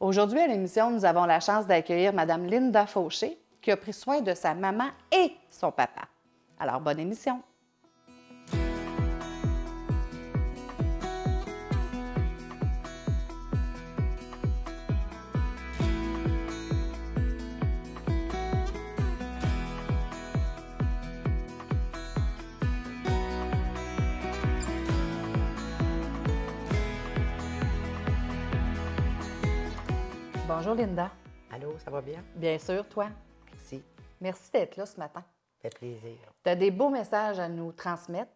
Aujourd'hui, à l'émission, nous avons la chance d'accueillir Mme Linda Fauché, qui a pris soin de sa maman et son papa. Alors, bonne émission. Bonjour Linda. Allô, ça va bien? Bien sûr, toi. Merci. Merci d'être là ce matin. Ça fait plaisir. Tu as des beaux messages à nous transmettre.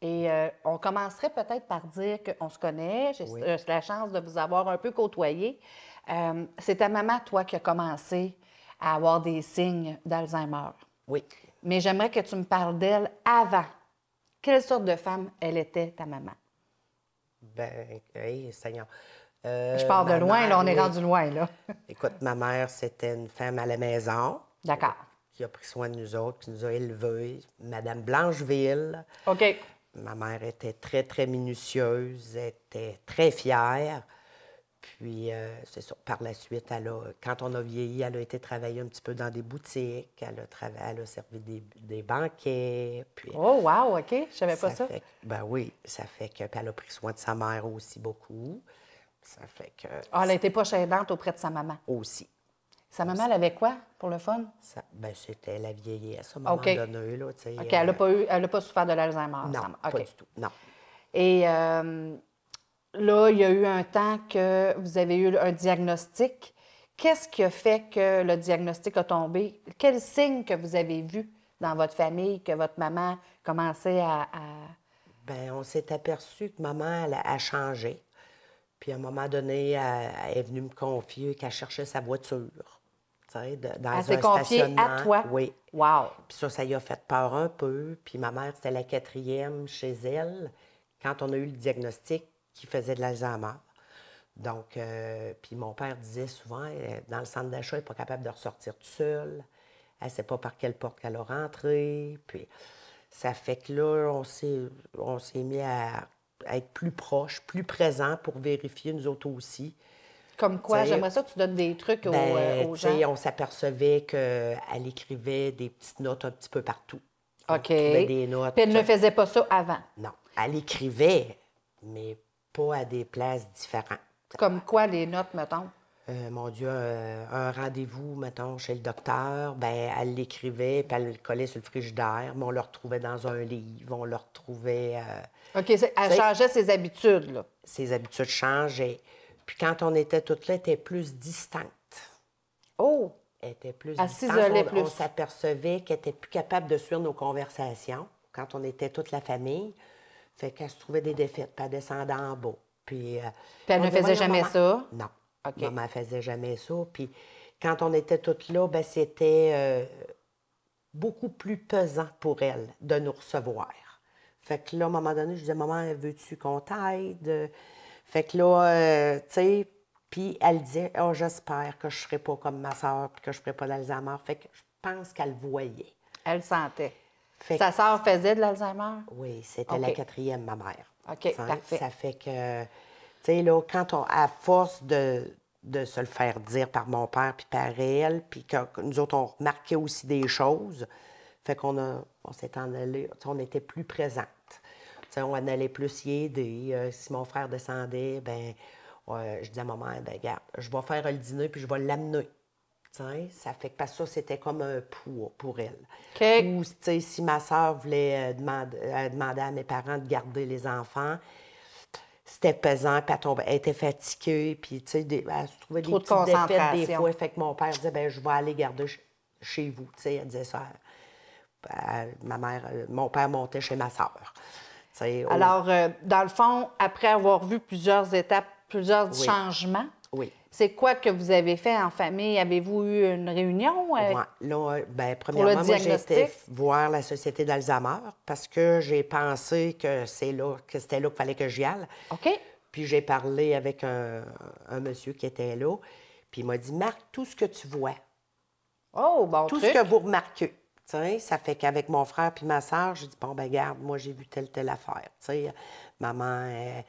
Et euh, on commencerait peut-être par dire qu'on se connaît. J'ai euh, la chance de vous avoir un peu côtoyé. Euh, c'est ta maman, toi, qui a commencé à avoir des signes d'Alzheimer. Oui. Mais j'aimerais que tu me parles d'elle avant. Quelle sorte de femme elle était, ta maman? Ben, hey, Seigneur. Euh, je pars de loin, là, on est rendu loin, là. écoute, ma mère, c'était une femme à la maison. D'accord. Qui a pris soin de nous autres, qui nous a élevés. Madame Blancheville. OK. Ma mère était très, très minutieuse, était très fière. Puis, euh, c'est par la suite, elle quand on a vieilli, elle a été travailler un petit peu dans des boutiques, elle a, travaillé... elle a servi des, banquets. oh, wow, OK, je savais pas ça. ben oui, ça fait qu'elle a pris soin de sa mère aussi beaucoup. Ça fait que. Ah, elle était pas aidante auprès de sa maman. Aussi. Sa maman, elle avait quoi pour le fun? Ça, ben, c'était la vieillesse, à moment donné. OK, elle n'a euh, pas, eu, elle pas souffert de l'Alzheimer. Non, pas du tout, Et euh, là, il y a eu un temps que vous avez eu un diagnostic. Qu'est-ce qui a fait que le diagnostic a tombé? Quel signe que vous avez vu dans votre famille que votre maman commençait à... Ben, on s'est aperçu que maman, a changé. Puis à un moment donné, elle, est venue me confier qu'elle cherchait sa voiture. sais, dans elle s'est confiée à toi? Oui. Wow! Puis ça, ça lui a fait peur un peu. Puis ma mère, c'était la quatrième chez elle quand on a eu le diagnostic qui faisait de l'Alzheimer. Donc, euh, puis mon père disait souvent, euh, dans le centre d'achat, elle n'est pas capable de ressortir tout seule. Elle ne sait pas par quelle porte qu'elle a rentré. Puis ça fait que là, on s'est mis à être plus proche, plus présent pour vérifier nous autres aussi. Comme quoi, j'aimerais ça que tu donnes des trucs aux, ben, euh, gens. On s'apercevait qu'elle écrivait des petites notes un petit peu partout. OK. Des notes. Puis elle ne faisait pas ça avant. Non. Elle écrivait, mais pas à des places différentes. Comme quoi, les notes, mettons? Euh, mon Dieu, euh, un, rendez-vous, mettons, chez le docteur, ben elle l'écrivait, puis elle le collait sur le frigidaire, mais on le retrouvait dans un livre, on le retrouvait... Euh, OK, elle changeait ses habitudes, là. Ses habitudes changeaient. Puis quand on était toutes là, elle était plus distante. Oh! Elle était plus elle s'isolait On, on s'apercevait qu'elle était plus capable de suivre nos conversations quand on était toute la famille. Fait qu'elle se trouvait des défaites, pas descendant en bas. Puis, elle ne faisait jamais ça? Non m'a Maman faisait jamais ça. Puis quand on était toutes là, ben, c'était euh, beaucoup plus pesant pour elle de nous recevoir. Fait que là, à un moment donné, je disais, maman, veux-tu qu'on t'aide? Fait que là, euh, tu sais, puis elle disait, oh, j'espère que je ne serai pas comme ma soeur, que je ne ferai pas d'Alzheimer. Fait que je pense qu'elle voyait. Elle sentait. Sa soeur faisait de l'Alzheimer? Oui, c'était la quatrième, ma mère. OK, parfait. Ça fait que quand on, à force de, se le faire dire par mon père puis par elle, puis que nous autres, on remarquait aussi des choses, fait qu'on s'est en allé, on était plus présente. on allait plus y aider. Euh, si mon frère descendait, ben je disais à maman, ben je vais faire le dîner puis je vais l'amener. Ça fait que parce ça, c'était comme un pour elle. Ou si ma soeur voulait euh, euh, demander à mes parents de garder les enfants, c'était pesant, puis elle, était fatiguée, puis tu sais, elle se trouvait des petites défaites des fois. Fait que mon père disait, ben je vais aller garder chez vous, tu sais, elle disait ça. ma mère, euh, mon père montait chez ma soeur. Alors, euh, dans le fond, après avoir vu plusieurs étapes, plusieurs changements, oui. C'est quoi que vous avez fait en famille? Avez-vous eu une réunion? Oui, euh, ouais, là, ben, premièrement, j'ai été voir la Société d'Alzheimer parce que j'ai pensé que c'est là, que c'était là qu'il fallait que j'y aille. OK. Puis j'ai parlé avec un, monsieur qui était là, puis il m'a dit, Marc, tout ce que tu vois, oh, bon tout ce que vous remarquez, ça fait qu'avec mon frère puis ma soeur, j'ai dit, bon, ben garde, moi, j'ai vu telle, telle affaire. maman, euh,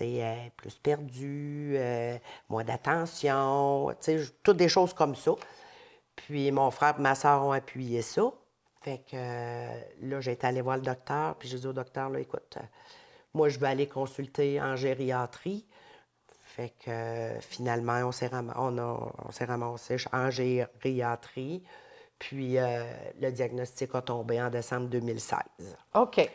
est plus perdue, euh, moins d'attention, toutes des choses comme ça. Puis mon frère et ma soeur ont appuyé ça. Fait que euh, là, j'ai été aller voir le docteur, puis j'ai dit au docteur, écoute, moi, je veux aller consulter en gériatrie. Fait que finalement, on s'est on, on ramassé en gériatrie. Puis euh, le diagnostic a tombé en décembre 2016. OK.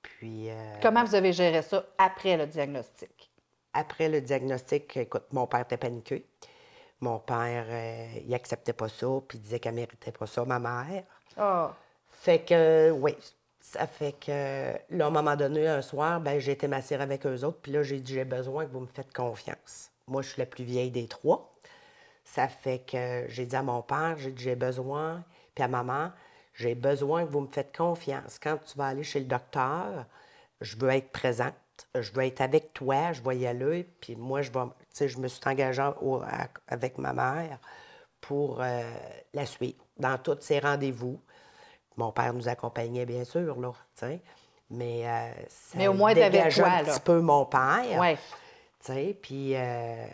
Puis. Euh, Comment vous avez géré ça après le diagnostic? Après le diagnostic, écoute, mon père était paniqué. Mon père, euh, il acceptait pas ça, puis il disait qu'elle méritait pas ça, ma mère. Ah. Oh. Fait que, oui, ça fait que, là, à un moment donné, un soir, ben, j'ai été m'asseoir avec eux autres, puis là, j'ai dit, j'ai besoin que vous me faites confiance. Moi, je suis la plus vieille des trois. Ça fait que j'ai dit à mon père, j'ai j'ai besoin, puis à maman, j'ai besoin que vous me faites confiance. Quand tu vas aller chez le docteur, je veux être présente, je veux être avec toi, je vais y aller, puis moi, je je me suis engagée avec ma mère pour euh, la suite, dans tous ces rendez-vous. Mon père nous accompagnait, bien sûr, là, sais. mais euh, ça mais au moins, dégageait un petit peu mon père. Puis euh,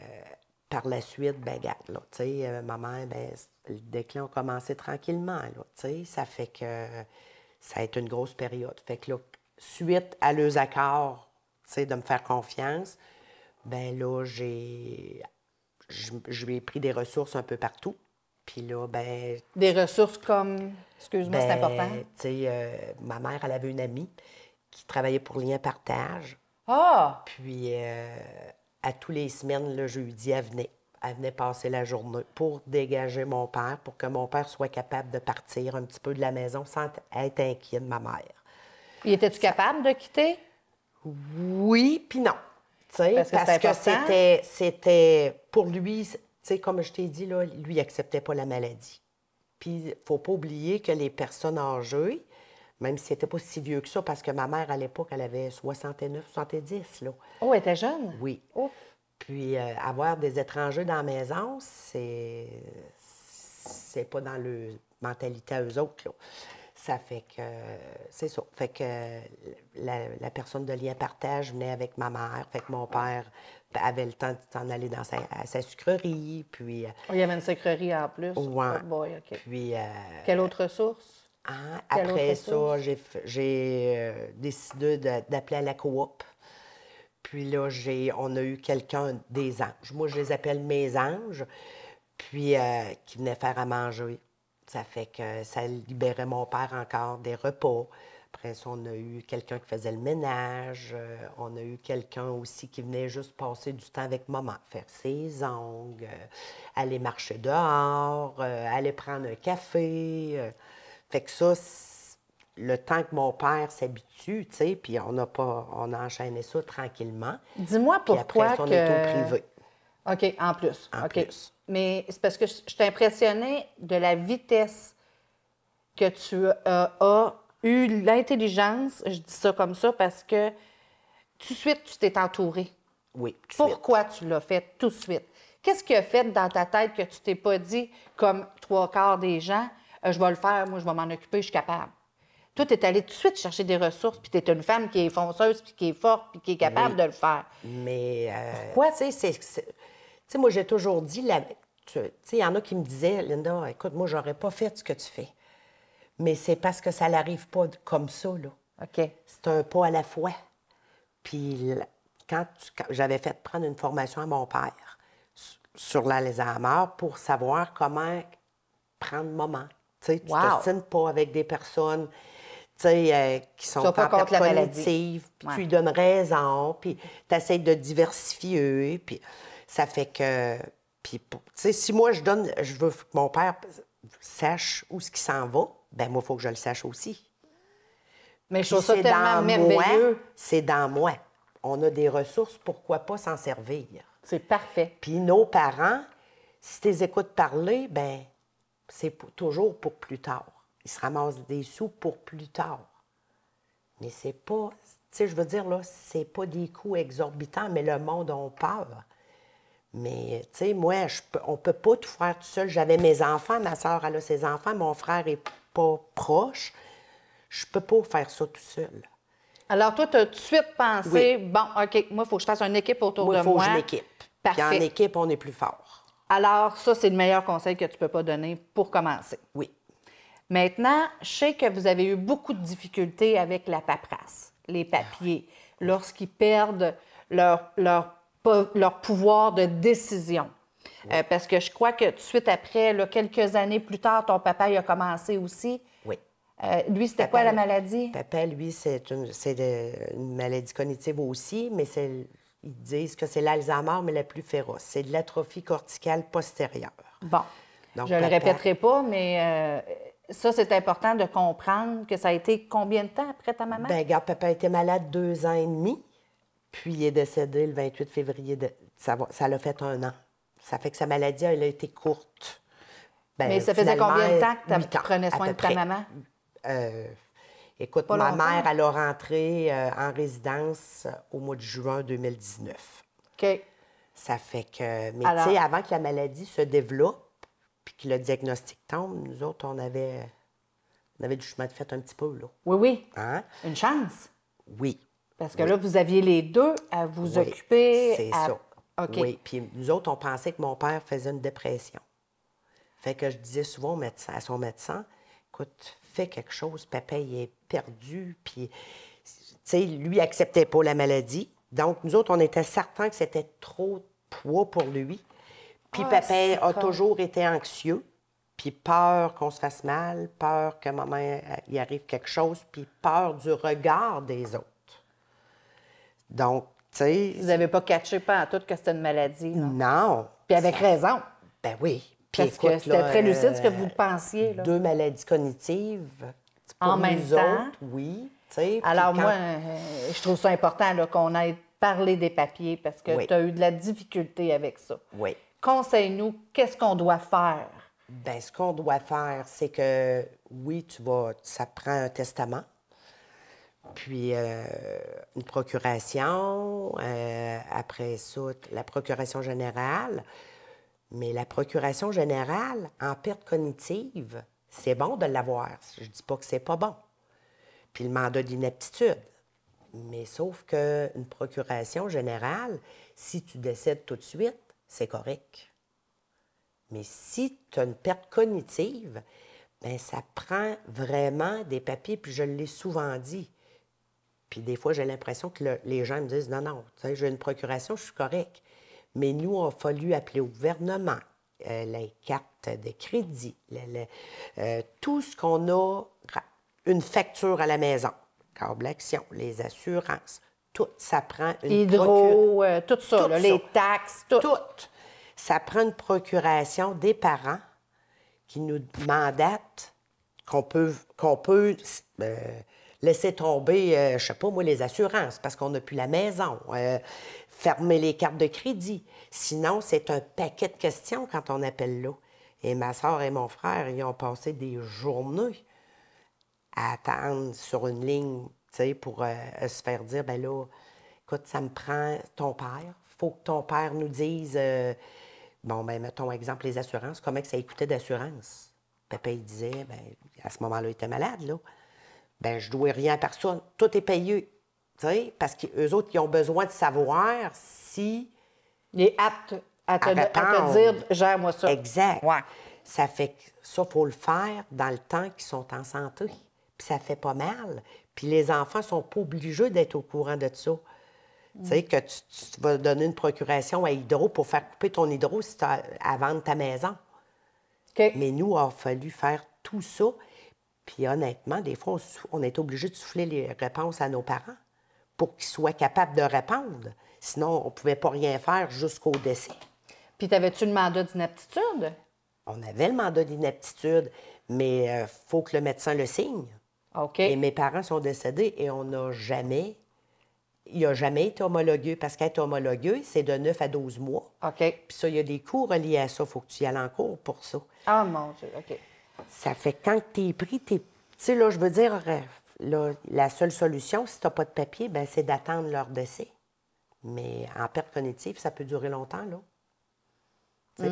par la suite, ben garde, là, tu sais, euh, ma mère, ben, le déclin ont commencé tranquillement, là, tu sais, ça fait que ça a été une grosse période. Fait que là, suite à leurs accords, tu sais, de me faire confiance, ben là, j'ai... Je lui ai pris des ressources un peu partout. Puis là, ben. Des ressources comme. Excuse-moi, c'est ben, important. Tu sais, euh, ma mère, elle avait une amie qui travaillait pour Lien Partage. Ah! Puis, euh, à tous les semaines, le jeudi, elle venait. Elle venait passer la journée pour dégager mon père, pour que mon père soit capable de partir un petit peu de la maison sans être inquiet de ma mère. Il était tu capable de quitter? Oui, puis non. Parce que c'était, c'était pour lui, comme je t'ai dit, là, lui, acceptait n'acceptait pas la maladie. Puis, il ne faut pas oublier que les personnes en jeu même si c'était pas si vieux que ça, parce que ma mère, à l'époque, elle avait 69, 70. Là. Oh, elle était jeune? Oui. Puis euh, avoir des étrangers dans la maison, c'est c'est pas dans leur mentalité à eux autres. Ça fait que c'est ça. Fait que la, personne de lien partage venait avec ma mère. Fait que mon ah. père avait le temps de aller dans sa, sucrerie. Puis. Euh, oh, il y avait une sucrerie en plus. Ouais. Oh Puis. Euh, Quelle autre source? Hein? Après ça, j'ai euh, décidé d'appeler à la coop. Puis là, on a eu quelqu'un des anges. Moi, je les appelle mes anges, puis euh, qui venait faire à manger. Ça fait que ça libérait mon père encore des repas. Après ça, on a eu quelqu'un qui faisait le ménage. Euh, on a eu quelqu'un aussi qui venait juste passer du temps avec maman, faire ses ongles, aller marcher dehors, aller prendre un café. Fait que ça, le temps que mon père s'habitue, tu sais, puis on a pas, on a enchaîné ça tranquillement. Dis-moi pourquoi après, on est au privé. OK, en plus. En plus. Mais c'est parce que je suis impressionnée de la vitesse que tu euh, as eu l'intelligence, je dis ça comme ça, parce que tout de suite, tu t'es entouré. Oui. pourquoi tu l'as fait tout de suite? Qu'est-ce qui a fait dans ta tête que tu t'es pas dit, comme trois quarts des gens, euh, je vais le faire, moi, je vais m'en occuper, je suis capable. Toi, tu es allé tout de suite chercher des ressources, puis tu es une femme qui est fonceuse, puis qui est forte, puis qui est capable de le faire. Mais. Euh, Pourquoi, tu sais, c'est. moi, j'ai toujours dit. Tu sais, il y en a qui me disaient, Linda, écoute, moi, j'aurais pas fait ce que tu fais. Mais c'est parce que ça n'arrive pas comme ça, là. OK. C'est un pas à la fois. Puis, quand, j'avais fait prendre une formation à mon père sur la l'Alzheimer pour savoir comment prendre moment, tu ne wow. pas avec des personnes euh, qui sont pas tu lui donnes raison, puis tu essaies de diversifier, puis ça fait que... Puis, si moi, je donne... Je veux que mon père sache où ce qui s'en va, ben moi, il faut que je le sache aussi. Mais je trouve ça tellement C'est dans moi. On a des ressources, pourquoi pas s'en servir? C'est parfait. Puis nos parents, si tu les écoutes parler, ben c'est toujours pour plus tard. Ils se ramassent des sous pour plus tard. Mais c'est pas, tu sais, je veux dire, là, c'est pas des coûts exorbitants, mais le monde on parle. Mais, tu sais, moi, je, on peut pas tout faire tout seul. J'avais mes enfants, ma soeur, elle a ses enfants, mon frère est pas proche. Je peux pas faire ça tout seul. Alors, toi, tu as tout de suite pensé, bon, OK, moi, il faut que je fasse une équipe autour de moi. Il faut que je m'équipe. Parfait. Puis en équipe, on est plus fort. Alors, ça, c'est le meilleur conseil que tu peux pas donner pour commencer. Oui. Maintenant, je sais que vous avez eu beaucoup de difficultés avec la paperasse, les papiers, ah, lorsqu'ils perdent leur, leur, leur pouvoir de décision. Euh, parce que je crois que tout de suite après, quelques années plus tard, ton papa a commencé aussi. Oui. Euh, lui, c'était quoi la maladie? Papa, lui, c'est une, maladie cognitive aussi, mais c'est ils disent que c'est l'Alzheimer, mais la plus féroce. C'est de l'atrophie corticale postérieure. Bon. je ne le répéterai pas, mais euh, ça, c'est important de comprendre que ça a été combien de temps après ta maman? Bien, regarde, papa était malade deux ans et demi, puis il est décédé le 28 février. Ça l'a fait un an. Ça fait que sa maladie, elle a été courte. Ben, mais ça faisait combien de temps que tu prenais soin de ta maman? Euh, Écoute, ma mère, elle a rentré euh, en résidence euh, au mois de juin 2019. OK. Ça fait que. Mais tu sais, avant que la maladie se développe, puis que le diagnostic tombe, nous autres, on avait, avait du chemin de fait un petit peu, là. Oui, oui. Hein? Une chance. Oui. Parce que là, vous aviez les deux à vous occuper. C'est ça. OK. Oui. Puis nous autres, on pensait que mon père faisait une dépression. Fait que je disais souvent à son médecin, écoute, fait quelque chose, papa, il est perdu, puis, tu sais, lui, acceptait pas la maladie. Donc, nous autres, on était certains que c'était trop de poids pour lui. Puis, ah, papa a toujours été anxieux, puis peur qu'on se fasse mal, peur que maman, euh, il arrive quelque chose, puis peur du regard des autres. Donc, tu sais... Vous n'avez pas catché pas à tout que c'était une maladie, non? Non. Puis avec raison. Ben oui, parce que c'était très lucide ce que vous euh, pensiez. Deux maladies cognitives. Pour en même temps. oui. Alors, moi, euh, je trouve ça important qu'on aille parlé des papiers parce que tu as eu de la difficulté avec ça. Oui. Conseille-nous, qu'est-ce qu'on doit faire? Bien, ce qu'on doit faire, c'est que, oui, tu vas, ça prend un testament, puis euh, une procuration, après ça, la procuration générale. Mais la procuration générale en perte cognitive, c'est bon de l'avoir. Je ne dis pas que c'est pas bon. Puis le mandat d'inaptitude. Mais sauf qu'une procuration générale, si tu décèdes tout de suite, c'est correct. Mais si tu as une perte cognitive, bien, ça prend vraiment des papiers, puis je l'ai souvent dit. Puis des fois, j'ai l'impression que les gens me disent Non, non, j'ai une procuration, je suis correct. Mais nous, il a fallu appeler au gouvernement euh, les cartes de crédit, euh, tout ce qu'on a, une facture à la maison, câble action, les assurances, tout, ça prend une Hydro, euh, tout ça, les taxes, tout. tout. Ça prend une procuration des parents qui nous mandatent qu'on peut, qu'on peut laisser tomber, je sais pas moi, les assurances parce qu'on n'a plus la maison fermer les cartes de crédit. Sinon, c'est un paquet de questions quand on appelle là. Et ma soeur et mon frère, ils ont passé des journées à attendre sur une ligne, tu sais, pour euh, euh, se faire dire, ben là, écoute, ça me prend ton père. faut que ton père nous dise, euh, bon, ben mettons exemple les assurances, comment que ça coûtait d'assurance. Papa, il disait, ben à ce moment-là, il était malade, là. Ben je dois rien à personne. Tout est payé parce qu'eux autres, ils ont besoin de savoir si. Il est apte à te, dire, gère-moi ça. Exact. Ça fait que ça, faut le faire dans le temps qu'ils sont en santé. Puis ça fait pas mal. Puis les enfants sont pas obligés d'être au courant de ça. Tu sais, que tu, vas donner une procuration à Hydro pour faire couper ton Hydro si as, à vendre ta maison. Mais nous, il a fallu faire tout ça. Puis honnêtement, des fois, on est obligé de souffler les réponses à nos parents pour qu'il soit capable de répondre. Sinon, on ne pouvait pas rien faire jusqu'au décès. Puis, t'avais-tu le mandat d'inaptitude? On avait le mandat d'inaptitude, mais il euh, faut que le médecin le signe. OK. Et mes parents sont décédés et on n'a jamais. Il n'a jamais été homologué parce qu'être homologué, c'est de 9 à 12 mois. OK. Puis ça, il y a des cours reliés à ça. Il faut que tu y ailles en cours pour ça. Ah, mon Dieu, OK. Ça fait quand tu es pris, tu sais, là, je veux dire, euh, la seule solution, si tu n'as pas de papier, ben, c'est d'attendre leur décès. Mais en perte cognitive, ça peut durer longtemps, Quand tu as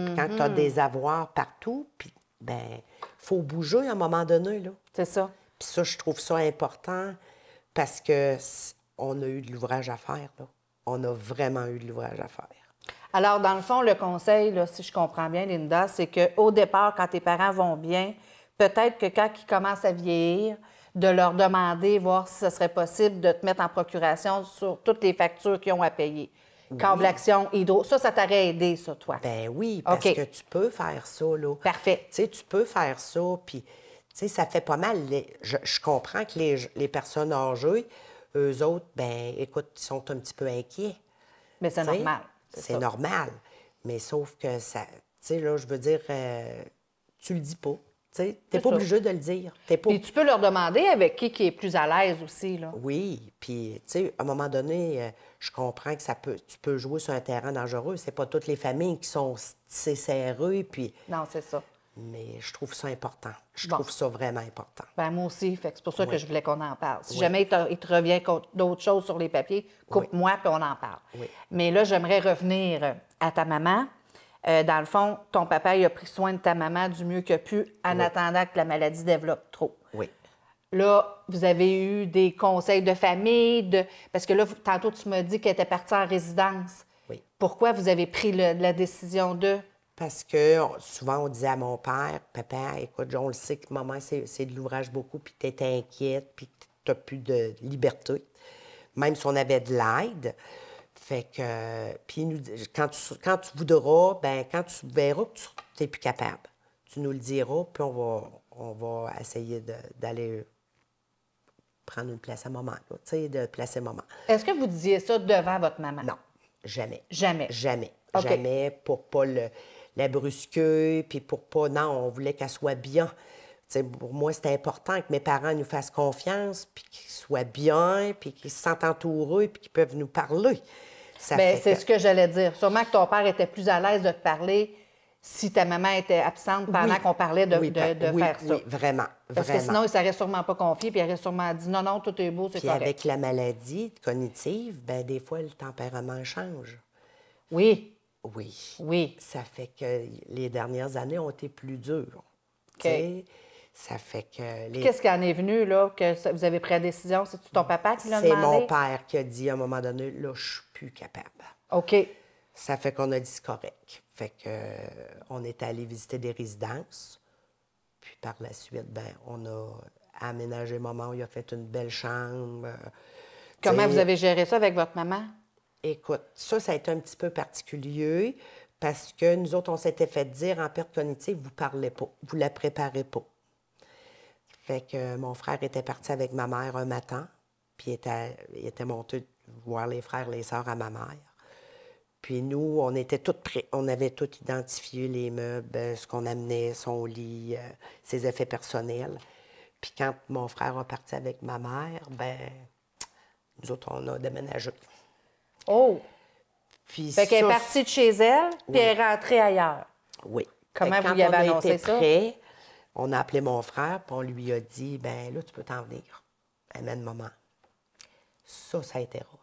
mm-hmm. des avoirs partout, il ben faut bouger à un moment donné, C'est ça. Puis ça, je trouve ça important parce que on a eu de l'ouvrage à faire, On a vraiment eu de l'ouvrage à faire. Alors, dans le fond, le conseil, si je comprends bien, Linda, c'est qu'au départ, quand tes parents vont bien, peut-être que quand ils commencent à vieillir, de leur demander, voir si ce serait possible de te mettre en procuration sur toutes les factures qu'ils ont à payer. Oui. l'action hydro. Ça, ça t'aurait aidé, ça, toi? Ben oui, parce que tu peux faire ça, là. Parfait. Tu sais, tu peux faire ça, puis, tu sais, ça fait pas mal. Je, comprends que les, les personnes âgées, eux autres, ben écoute, ils sont un petit peu inquiets. Mais c'est normal. C'est normal. Mais sauf que ça, tu sais, là, je veux dire, euh, tu le dis pas. Tu n'es pas obligé de le dire. tu peux leur demander avec qui qui est plus à l'aise aussi. Là. Oui, puis tu sais, à un moment donné, euh, je comprends que ça peut, tu peux jouer sur un terrain dangereux. C'est pas toutes les familles qui sont serrées. Puis... Non, c'est ça. Mais je trouve ça important. Je trouve ça vraiment important. Ben moi aussi, c'est pour ça que je voulais qu'on en parle. Si jamais il te, revient d'autres choses sur les papiers, coupe-moi puis on en parle. Mais là, j'aimerais revenir à ta maman. Euh, dans le fond, ton papa, il a pris soin de ta maman du mieux qu'il a pu en attendant que la maladie développe trop. Oui. Là, vous avez eu des conseils de famille, de... parce que là, tantôt, tu m'as dit qu'elle était partie en résidence. Oui. Pourquoi vous avez pris la décision de... Parce que souvent, on disait à mon père, papa, écoute, on le sait que maman, c'est de l'ouvrage beaucoup, puis t'es inquiète, puis t'as plus de liberté. Même si on avait de l'aide, fait que, puis quand, tu, quand tu voudras, ben quand tu verras que tu n'es plus capable, tu nous le diras, puis on va, on va essayer d'aller prendre une place à maman, tu sais, de placer maman. Est-ce que vous disiez ça devant votre maman? Non, jamais. Jamais? Jamais. Jamais pour pas la brusquer, puis pour pas... Non, on voulait qu'elle soit bien. sais pour moi, c'était important que mes parents nous fassent confiance, puis qu'ils soient bien, puis qu'ils se sentent entourés, puis qu'ils peuvent nous parler c'est ce que j'allais dire. Sûrement que ton père était plus à l'aise de te parler si ta maman était absente pendant qu'on parlait de, de, faire ça. Oui, vraiment. Parce que sinon, il ne serait sûrement pas confié, puis il aurait sûrement dit non, non, tout est beau, c'est avec la maladie cognitive, ben des fois, le tempérament change. Oui. Oui. Oui. Ça fait que les dernières années ont été plus dures. Ça fait que. Qu'est-ce qui en est venu, là, que vous avez pris la décision? C'est-tu ton papa qui l'a demandé? C'est mon père qui a dit à un moment donné, là, je capable. OK. Ça fait qu'on a dit correct. Fait que, euh, on est allé visiter des résidences. Puis par la suite, ben, on a aménagé maman. il a fait une belle chambre. Euh, Comment vous avez géré ça avec votre maman? Écoute, ça, ça a été un petit peu particulier parce que nous autres, on s'était fait dire en perte cognitive, vous parlez pas, vous la préparez pas. Fait que euh, mon frère était parti avec ma mère un matin, puis il était, il était voir les frères, les sœurs à ma mère. Puis nous, on était tous prêts. On avait tout identifié, les meubles, euh, ce qu'on amenait, son lit, euh, ses effets personnels. Puis quand mon frère a parti avec ma mère, ben nous autres, on a déménagé. Oh! Puis fait qu'elle est partie de chez elle, puis elle est rentrée ailleurs. Oui. Comment vous lui avez annoncé ça? on a appelé mon frère, puis on lui a dit, ben là, tu peux t'en venir. Amène maman. Ça, ça a été rare.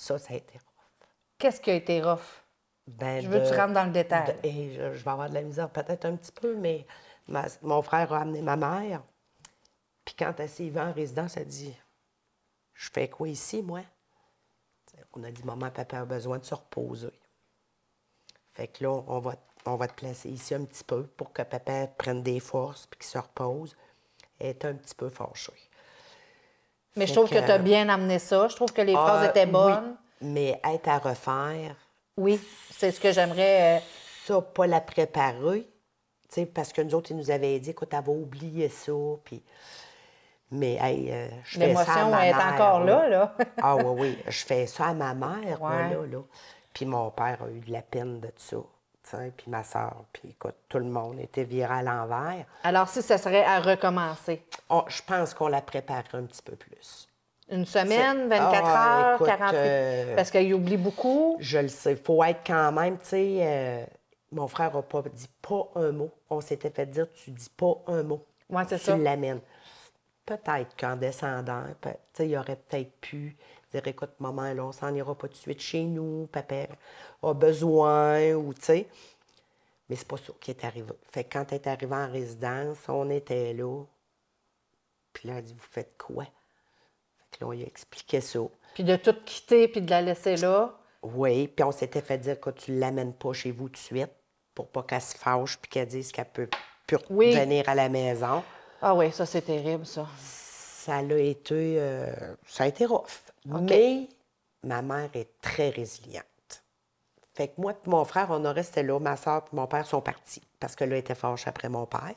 Ça, ça a été rough. Qu'est-ce qui a été rough? Ben, je veux que tu rentres dans le détail. Et je, vais avoir de la misère peut-être un petit peu, mais mon frère a amené ma mère. Puis quand elle s'est en résidence, elle dit Je fais quoi ici, moi? On a dit Maman, papa a besoin de se reposer. Fait que là, on va, on va te placer ici un petit peu pour que papa prenne des forces puis qu'il se repose. Elle est un petit peu fâchée. Mais je trouve que, tu as bien amené ça. Je trouve que les ah, phrases étaient bonnes. Mais être à refaire. Oui, c'est ce que j'aimerais. Euh, ça, pas la préparer. Parce que nous autres, ils nous avaient dit, écoute, va oublié ça. Mais euh, je fais ça à est encore là, là. ah oui, oui. Je fais ça à ma mère, Puis mon père a eu de la peine de ça puis ma soeur, puis écoute, tout le monde était viré à l'envers. Alors, si ça serait à recommencer? je pense qu'on la préparerait un petit peu plus. Une semaine, 24 ah, heures, 48? Euh, Parce qu'il oublie beaucoup. Je le sais. Il faut être quand même, tu sais... Euh, mon frère n'a pas dit pas un mot. On s'était fait dire, tu dis pas un mot. Oui, c'est ça. Tu l'amènes. Peut-être qu'en descendant, sais, il aurait peut-être pu dire écoute, maman, là, on s'en ira pas tout de suite chez nous, papa a besoin, ou tu sais. Mais c'est pas ça qui est arrivé. Fait quand elle est arrivée en résidence, on était là. Puis là, a dit Vous faites quoi Fait que là, on lui expliqué ça. Puis de tout quitter, puis de la laisser là. Oui, puis on s'était fait dire que tu l'amènes pas chez vous tout de suite pour pas qu'elle se fâche puis qu'elle dise qu'elle peut plus venir à la maison. Ah oui, ça, c'est terrible, ça. Ça l'a été. Euh, ça a été rough. Mais ma mère est très résiliente. Fait que moi et mon frère, on est resté là. Ma soeur et mon père sont partis parce que là, était après mon père.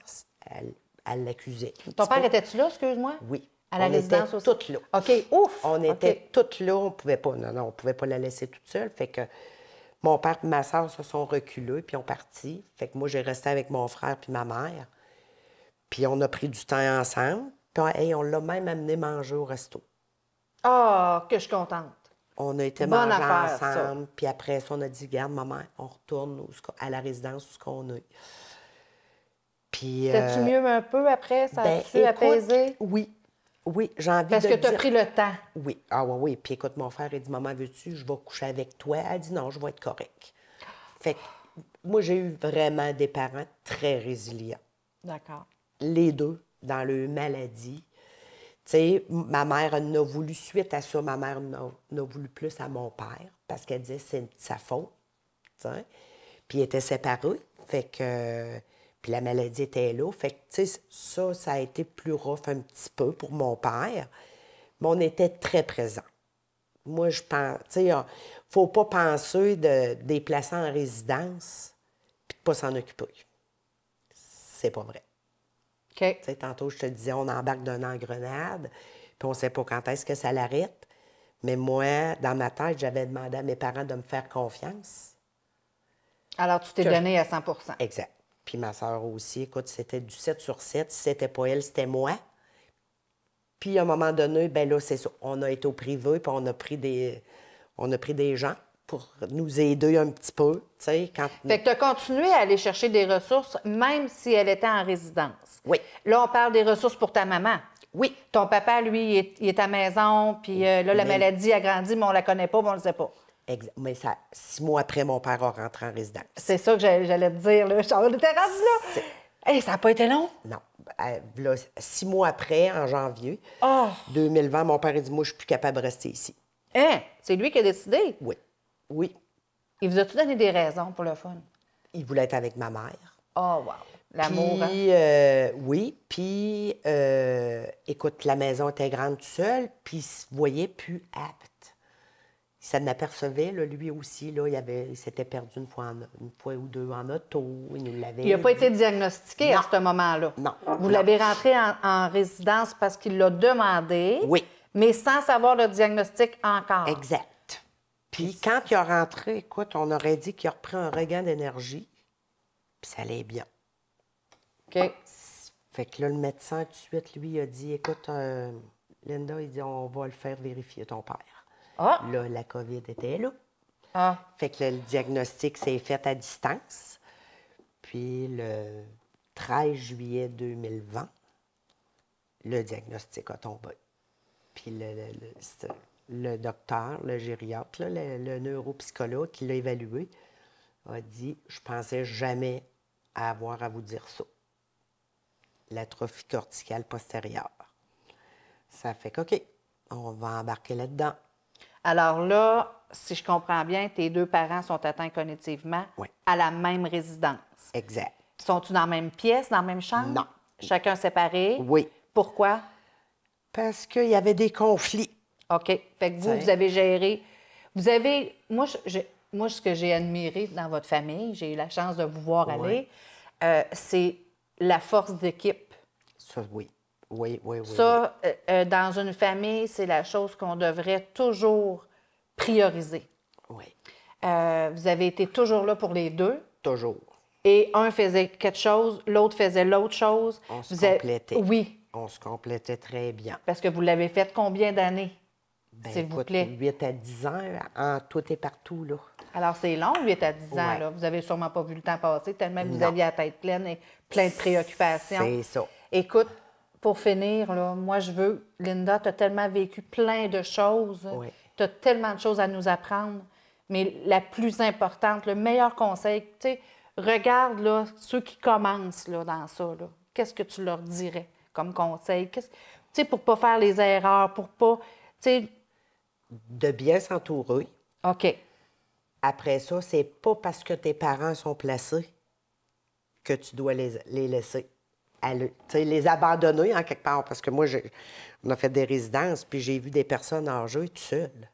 Elle l'accusait. Ton père était-tu là, excuse-moi? Oui. À la on était toutes là. OK, ouf! On était toutes là. On pouvait pas, non, non, on pouvait pas la laisser toute seule. Fait que mon père et ma soeur se sont reculés puis ont parti. Fait que moi, j'ai resté avec mon frère puis ma mère. Puis on a pris du temps ensemble. Puis on, on l'a même amené manger au resto. Ah, oh, que je suis contente. On a été manger ensemble, puis après ça, on a dit, garde, maman, on retourne à la résidence où ce qu'on est. Puis. Euh, tu mieux un peu après? Ça ben, a tu apaisé? Oui. Oui, j'ai envie Parce de. Parce que tu as pris le temps. Oui. Ah, oui, oui. Puis écoute, mon frère, il dit, maman, veux-tu, je vais coucher avec toi? Elle dit, non, je vais être correcte. Fait que, moi, j'ai eu vraiment des parents très résilients. D'accord. Les deux, dans leur maladie, ma mère n'a voulu suite à ça, ma mère n'a voulu plus à mon père parce qu'elle disait c'est sa faute. Puis ils étaient séparés. Fait que. Puis la maladie était là. Fait que, ça, ça a été plus rough un petit peu pour mon père. Mais on était très présents. Moi, je pense. Tu sais, faut pas penser de déplacer en résidence puis de pas s'en occuper. C'est pas vrai. Tantôt, je te disais, on embarque d'un engrenade, puis on ne sait pas quand est-ce que ça l'arrête. Mais moi, dans ma tête, j'avais demandé à mes parents de me faire confiance. Alors, tu t'es donné à 100 Exact. Puis ma soeur aussi, écoute, c'était du 7 sur 7. Si c'était pas elle, c'était moi. Puis à un moment donné, ben là, c'est ça. On a été au privé, puis on a pris des, on a pris des gens pour nous aider un petit peu. Fait que tu as continué à aller chercher des ressources, même si elle était en résidence. Oui. Là, on parle des ressources pour ta maman. Oui. Ton papa, lui, il est, à maison, puis euh, là, la maladie a grandi, mais on la connaît pas, mais on le sait pas. Exact. Mais ça, six mois après, mon père a rentré en résidence. C'est ça que j'allais te dire, là. Charles de Terrasse, là. ça n'a pas été long? Non. Euh, là, six mois après, en janvier 2020, mon père a dit Moi, je suis plus capable de rester ici. Hein? C'est lui qui a décidé? Oui. Oui. Il vous a tout donné des raisons pour le fun? Il voulait être avec ma mère. Oh, wow. L'amour. Puis, hein? euh, oui. Puis, euh, écoute, la maison était grande seule, seul, puis il se voyait plus apte. Ça n'apercevait le lui aussi. Là, il, avait, s'était perdu une fois, une fois ou deux en auto. Il l'avait. n'a pas été diagnostiqué à ce moment-là. Non. Vous l'avez rentré en, en, résidence parce qu'il l'a demandé. Oui. Mais sans savoir le diagnostic encore. Exact. Puis quand il est rentré, écoute, on aurait dit qu'il a repris un regain d'énergie, puis ça allait bien. OK. Fait que là, le médecin, tout de suite, lui, a dit Écoute, euh, Linda, il dit On va le faire vérifier ton père. Ah. Là, la COVID était là. Ah. Fait que le diagnostic s'est fait à distance. Puis le 13 juillet 2020, le diagnostic a tombé. Puis le le docteur, le gériatre, le, neuropsychologue qui l'a évalué, a dit Je pensais jamais avoir à vous dire ça. L'atrophie corticale postérieure. Ça fait qu'OK, on va embarquer là-dedans. Alors là, si je comprends bien, tes deux parents sont atteints cognitivement à la même résidence. Exact. Sont-ils dans la même pièce, dans la même chambre? Non. Chacun séparé? Oui. Pourquoi? Parce qu'il y avait des conflits. OK. Fait que vous, vous avez géré. Vous avez. Moi, je... Moi ce que j'ai admiré dans votre famille, j'ai eu la chance de vous voir aller, euh, c'est la force d'équipe. Ça, oui. Oui, oui, oui. Ça, euh, euh, dans une famille, c'est la chose qu'on devrait toujours prioriser. Oui. vous avez été toujours là pour les deux. Toujours. Et un faisait quelque chose, l'autre faisait l'autre chose. On se complétait. Oui. On se complétait très bien. Parce que vous l'avez fait combien d'années? Ben, S'il vous plaît. 8 à 10 ans, en tout et partout, là. Alors, c'est long, 8 à 10 ans, là. Vous n'avez sûrement pas vu le temps passer, tellement vous aviez la tête pleine et plein de préoccupations. C'est ça. Écoute, pour finir, là, moi, je veux, Linda, tu as tellement vécu plein de choses. Oui. Tu as tellement de choses à nous apprendre. Mais la plus importante, le meilleur conseil, tu sais, regarde là, ceux qui commencent là, dans ça. Qu'est-ce que tu leur dirais comme conseil? Tu sais, pour pas faire les erreurs, pour pas. Tu sais, de bien s'entourer. OK. Après ça, c'est pas parce que tes parents sont placés que tu dois les, laisser. Aller, les abandonner en quelque part. Parce que moi, je, on a fait des résidences, puis j'ai vu des personnes en jeu tout seules.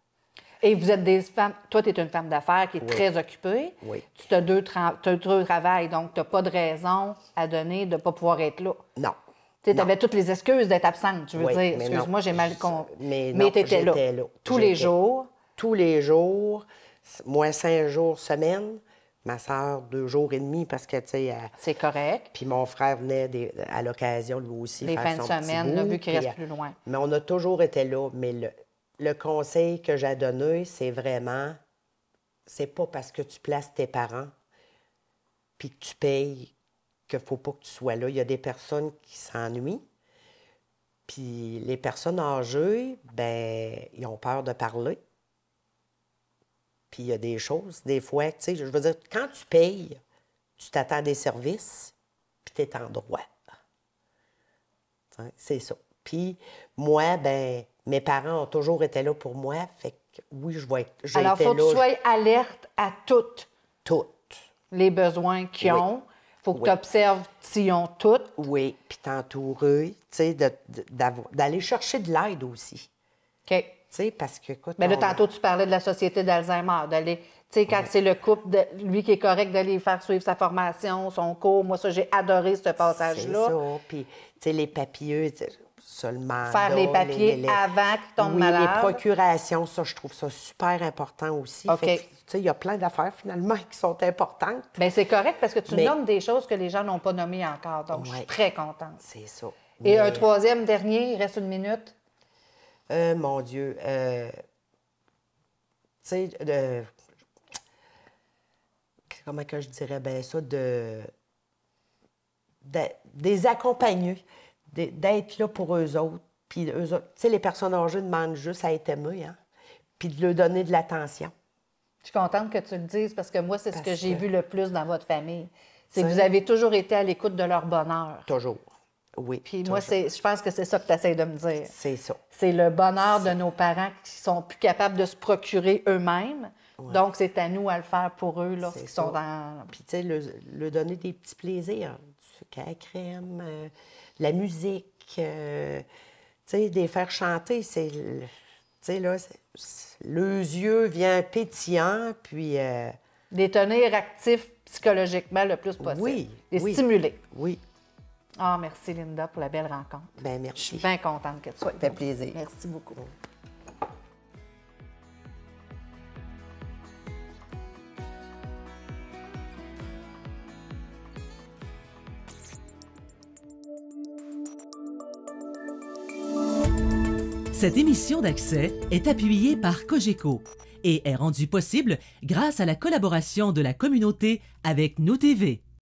Et vous êtes des femmes. Toi, tu es une femme d'affaires qui est très occupée. Oui. Tu as deux, tra... as travails, donc tu n'as pas de raison à donner de ne pas pouvoir être là. Non. Tu avais toutes les excuses d'être absente, tu veux dire. Excuse-moi, j'ai mal compris. Mais, tu étais, là. Tous les jours. Tous les jours. Moi, cinq jours semaine. Ma soeur, deux jours et demi, parce que, tu sais... C'est correct. Puis mon frère venait à l'occasion, lui aussi, Les fins de semaine, vu qu'il reste plus loin. Euh, mais on a toujours été là. Mais le, le conseil que j'ai donné, c'est vraiment... C'est pas parce que tu places tes parents puis que tu payes qu'il ne faut pas que tu sois là. Il y a des personnes qui s'ennuient. Puis les personnes âgées, ben, ils ont peur de parler. Puis il y a des choses, des fois, tu sais, je veux dire, quand tu payes, tu t'attends à des services, puis tu es en droit. Hein, c'est ça. Puis moi, ben, mes parents ont toujours été là pour moi. Fait que oui, je vais être. Alors, il faut que tu sois alerte à toutes. Toutes. Les besoins qu'ils ont faut que tu observes s'ils ont toutes. Oui, puis t'entourer, tu sais, d'aller chercher de l'aide aussi. OK. Tu sais, parce que, Mais là, tantôt, tu parlais de la société d'Alzheimer, d'aller. Tu sais, quand c'est le couple, lui qui est correct, d'aller faire suivre sa formation, son cours. Moi, ça, j'ai adoré ce passage-là. C'est ça. Puis, tu sais, les papilleux seulement. Faire les papiers avant que tu tombes malade. les procurations, ça, je trouve ça super important aussi. OK. Il y a plein d'affaires, finalement, qui sont importantes. Bien, c'est correct parce que tu nommes des choses que les gens n'ont pas nommées encore. Donc, je suis très contente. C'est ça. Et un troisième, dernier, il reste une minute. Euh, mon Dieu. Euh, tu sais, comment que je dirais bien ça? De... Des accompagnés d'être là pour eux autres. Puis, tu sais, les personnes âgées demandent juste à être aimées, hein, puis de leur donner de l'attention. Je suis contente que tu le dises parce que moi, c'est ce que, j'ai vu le plus dans votre famille. C'est que vous avez toujours été à l'écoute de leur bonheur. Toujours. Oui. Puis moi, je pense que c'est ça que tu essaies de me dire. C'est ça. C'est le bonheur de nos parents qui sont plus capables de se procurer eux-mêmes. Donc, c'est à nous à le faire pour eux lorsqu'ils sont dans. Puis, tu sais, le donner des petits plaisirs, qu'à crème, euh, la musique, euh, tu sais, les faire chanter, c'est, tu sais, là, le yeux vient pétillant, puis... Euh, les tenir actifs psychologiquement le plus possible. Oui, Les stimuler. Oui. Ah, merci Linda pour la belle rencontre. Bien, merci. Je suis bien contente que tu sois. Ça fait plaisir. Merci beaucoup. Cette émission d'accès est appuyée par Cogeco et est rendue possible grâce à la collaboration de la communauté avec nos TV.